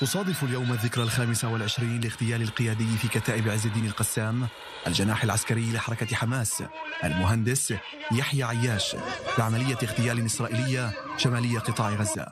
تصادف اليوم الذكرى الخامسة والعشرين لاغتيال القيادي في كتائب عز الدين القسام الجناح العسكري لحركة حماس المهندس يحيى عياش بعملية اغتيال إسرائيلية شمالية قطاع غزة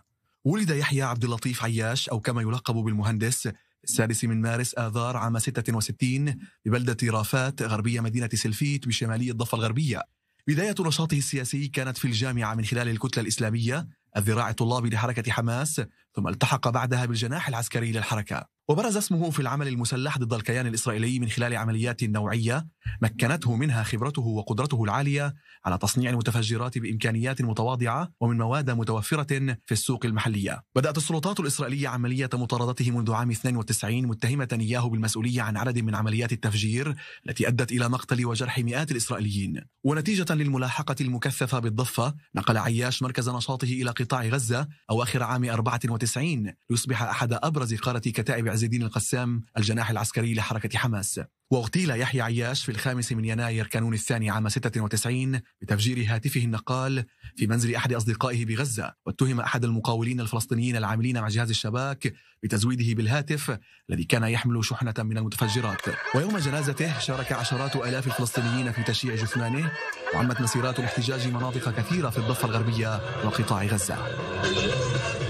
ولد يحيى عبد اللطيف عياش أو كما يلقب بالمهندس السادس من مارس آذار عام 66 ببلدة رافات غربية مدينة سلفيت بشمالي الضفة الغربية بداية نشاطه السياسي كانت في الجامعة من خلال الكتلة الإسلامية الذراع الطلابي لحركة حماس ثم التحق بعدها بالجناح العسكري للحركة وبرز اسمه في العمل المسلح ضد الكيان الإسرائيلي من خلال عمليات نوعية مكنته منها خبرته وقدرته العاليه على تصنيع المتفجرات بامكانيات متواضعه ومن مواد متوفره في السوق المحليه. بدات السلطات الاسرائيليه عمليه مطاردته منذ عام 92 متهمه اياه بالمسؤوليه عن عدد من عمليات التفجير التي ادت الى مقتل وجرح مئات الاسرائيليين. ونتيجه للملاحقه المكثفه بالضفه نقل عياش مركز نشاطه الى قطاع غزه اواخر عام 94 ليصبح احد ابرز قاره كتائب عز الدين القسام الجناح العسكري لحركه حماس. واغتيل يحيى عياش في الخامس من يناير كانون الثاني عام 96 بتفجير هاتفه النقال في منزل احد اصدقائه بغزه، واتهم احد المقاولين الفلسطينيين العاملين مع جهاز الشباك بتزويده بالهاتف الذي كان يحمل شحنه من المتفجرات، ويوم جنازته شارك عشرات الاف الفلسطينيين في تشييع جثمانه، وعمت مسيرات الاحتجاج مناطق كثيره في الضفه الغربيه وقطاع غزه.